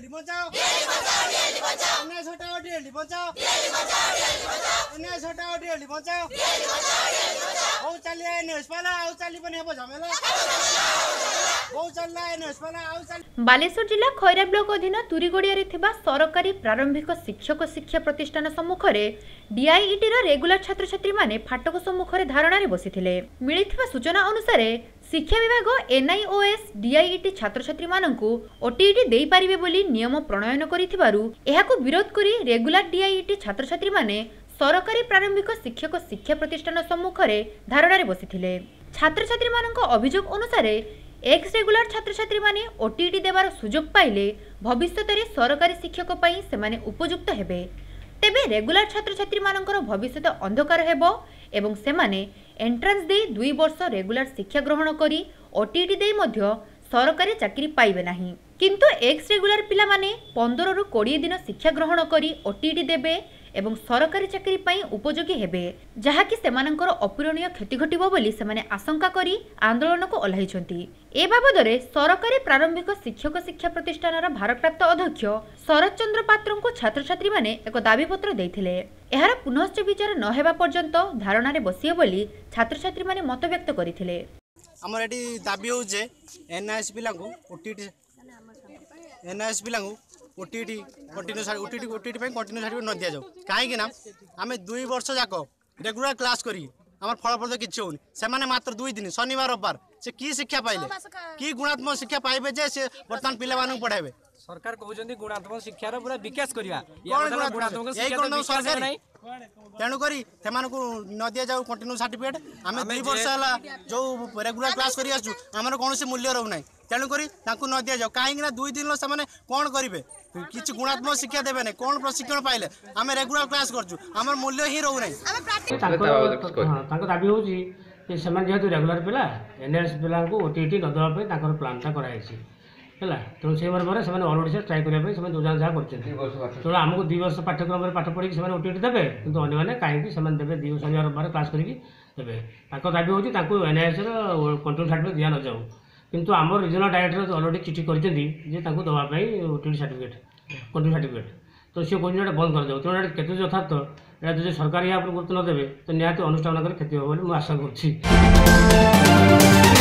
尼泊尔，尼泊尔，尼泊 पचास वटा अडियोहरूले बचाऊ औचाली आएनुहोस् पहिला औचाली पनि अब झमेला औचालीलाई आएनुहोस् पहिला औचाली ବାଲେଶ୍ୱର ଜିଲ୍ଲା ଖଇରା ବ୍ଲକ ଅଧୀନ ତୁରିଗଡ଼ିଆରେ ଥିବା ସରକାରୀ ପ୍ରାରମ୍ଭିକ ଶିକ୍ଷକ ଶିକ୍ଷା ପ୍ରତିଷ୍ଠାନ ସମ୍ମୁଖରେ ଡିଆଇଇଟିର ରେଗୁଲାର ଛାତ୍ରଛାତ୍ରୀମାନେ ଫାଟକ ସମ୍ମୁଖରେ ଧାରଣାରେ ବସିଥିଲେ ମିଳିଥିବା ସୂଚନା ଅନୁସାରେ ଶିକ୍ଷା ବିଭାଗ ଏନ୍ଆଇଓଏସ୍ ଡିଆଇଇଟି ଛାତ୍ରଛାତ୍ରୀମାନଙ୍କୁ ଓଟିଇଟି ଦେଇପାରିବେ ବୋଲି ନିୟମ ପ୍ରଣୟନ କରିଥିବାରୁ ଏହାକୁ ବିରୋଧ କରି ରେଗୁଲାର ଡିଆଇଇଟି ଛାତ୍ରଛାତ୍ରୀମାନେ সরকারি প্রারম্ভিক শিক্ষক শিক্ষা প্রতিষ্ঠান সম্মুখে ধারণার ଧାରଣାରେ ছাত্রছাত্রী ଛାତ୍ରଛାତ୍ରୀମାନଙ୍କ অভিযোগ অনুসারে এক্স রেগুলার ছাত্রছাত্রী মানে ওটিইটি দেবার সুযোগ পাইলে ভবিষ্যতের সরকারি শিক্ষক সেমানে উপযুক্ত হবে তেবে রেগুলার ছাত্রছাত্রী মানকর ভবিষ্যৎ অন্ধকার হব এবং সেমানে এন্ট্রান্স দিয়ে দুই বর্ষ রেগুলার শিক্ষা গ্রহণ করি ওটিইটি দিয়ে মধ্য সরকারি চাকরি পাইবে না কিন্তু এক্স রেগুলার পিলা পিলামানে পনেরু কোড়িয়ে দিন শিক্ষা গ্রহণ করি ওটিইটি দেবে ଏବଂ ସରକାରୀ ଚାକିରି ପାଇଁ ଉପଯୋଗୀ ହେବେ ଯାହାକି ସେମାନଙ୍କର ଅପୂରଣୀୟ କ୍ଷତି ଘଟିବ ବୋଲି ସେମାନେ ଆଶଙ୍କା କରି ଆନ୍ଦୋଳନକୁ ଓହ୍ଲାଇଛନ୍ତି ଏ ବାବଦରେ ସରକାରୀ ପ୍ରାରମ୍ଭିକ ଶିକ୍ଷକ ଶିକ୍ଷା ପ୍ରତିଷ୍ଠାନର ଭାରପ୍ରାପ୍ତ ଅଧ୍ୟକ୍ଷ ଶରତ ଚନ୍ଦ୍ର ପାତ୍ରଙ୍କୁ ଛାତ୍ରଛାତ୍ରୀମାନେ ଏକ ଦାବିପତ୍ର ଦେଇଥିଲେ ଏହାର ପୁନଶ୍ଚ ବିଚାର ନ ହେବା ପର୍ଯ୍ୟନ୍ତ ଧାରଣାରେ ବସିବେ ବୋଲି ଛାତ୍ରଛାତ୍ରୀମାନେ ମତବ୍ୟକ୍ତ କରିଥିଲେ ଆମର ଏଠି ଦାବି ହେଉଛି ଏନ୍ଆଇଏସ୍ ପିଲାଙ୍କୁ ଓଟିଟି ଏନ୍ଆଇଏସ୍ ପିଲାଙ୍କୁ ଓଟିଇଟି କଣ୍ଟିନ୍ୟୁ ଓଟିଇଟି ଓଟିଇଟି ପାଇଁ କଣ୍ଟିନ୍ୟୁ ସାର୍ଟିଫିକେଟ୍ ନ ଦିଆଯାଉ କାହିଁକି ନା ଆମେ ଦୁଇ ବର୍ଷ ଯାକ ରେଗୁଲାର କ୍ଲାସ୍ କରି আমার ফলাফল তো কিছু হউনি সেমানে মাত্র দুই দিন শনিবার রবিবার সে কি শিক্ষা পাইলে কি গুণাত্মক শিক্ষা পাইবে যে সে বর্তমান পিলামানଙ୍କୁ পড়াইবে সরকার কହୁଛନ୍ତି গুণাত্মক শিক্ষার পুরা বিকাশ করিবা গুণাত্মক সরকার নাই তেণু করি সেমানଙ୍କୁ ন দিয়া যাও কন্টিনিউ সার্টিফিকেট আমি দুই বর্ষ হেলা যো রেগুলার ক্লাস করি আসছু আমার কোনসি মূল্য রহু নাই তেণু করি যাও কাହିଁକି দুই দিনର ସେମାନେ কোন করিবে କିଛି ଗୁଣାତ୍ମକ ଶିକ୍ଷା ଦେବେନି କ'ଣ ପ୍ରଶିକ୍ଷଣ ପାଇଲେ ଆମେ ରେଗୁଲାର କ୍ଲାସ୍ କରୁଛୁ ଆମର ମୂଲ୍ୟ ହିଁ ରହୁନାହିଁ ତାଙ୍କ ଦାବି ହେଉଛି ଯେ ସେମାନେ ଯେହେତୁ ରେଗୁଲାର ପିଲା ଏନ୍ଏସ୍ ପିଲାଙ୍କୁ ଓଟିଇଟି ନ ଦେବା ପାଇଁ ତାଙ୍କର ପ୍ଲାନ୍ଟା କରାଯାଇଛି ହେଲା ତେଣୁ ସେହି ମର୍ମରେ ସେମାନେ ଅଲ୍ ଓଡ଼ିଶା ଟ୍ରାଏ କରିବା ପାଇଁ ସେମାନେ ଯୋଜନା ଯାହା କରିଛନ୍ତି ତେଣୁ ଆମକୁ ଦୁଇ ବର୍ଷ ପାଠ୍ୟକ୍ରମରେ ପାଠ ପଢ଼ିକି ସେମାନେ ଓଟିଇଟି ଦେବେ କିନ୍ତୁ ଅନ୍ୟମାନେ କାହିଁକି ସେମାନେ ଦେବେ ଦୁଇ ଶନିବାର ରବିବାର କ୍ଲାସ୍ କରିକି ଦେବେ ତାଙ୍କ ଦାବି ହେଉଛି ତାଙ୍କୁ ଏନ୍ଆଇଏସ୍ର କଣ୍ଟ୍ରୋଲ ସାର୍ଟିଫିକେଟ୍ ଦିଆ ନଯାଉ କିନ୍ତୁ ଆମର ରିଜନାଲ୍ ଡାଇରେକ୍ଟର ଅଲରେଡ଼ି ଚିଠି କରିଛନ୍ତି ଯେ ତାଙ୍କୁ ଦେବା ପାଇଁ ଓଟିଡ଼ି ସାର୍ଟିଫିକେଟ୍ ଓଟିଡ଼ି ସାର୍ଟିଫିକେଟ୍ ତ ସିଏ କହୁଛନ୍ତି ଏଇଟା ବନ୍ଦ କରିଦେବ ତେଣୁ ଏଇଟା କେତେ ଯଥାର୍ଥ ଏଇଟା ଯଦି ସରକାର ଏହା ଉପରେ ଗୁରୁତ୍ୱ ନ ଦେବେ ତ ନିହାତି ଅନୁଷ୍ଠାନ କରି କ୍ଷତି ହେବ ବୋଲି ମୁଁ ଆଶା କରୁଛି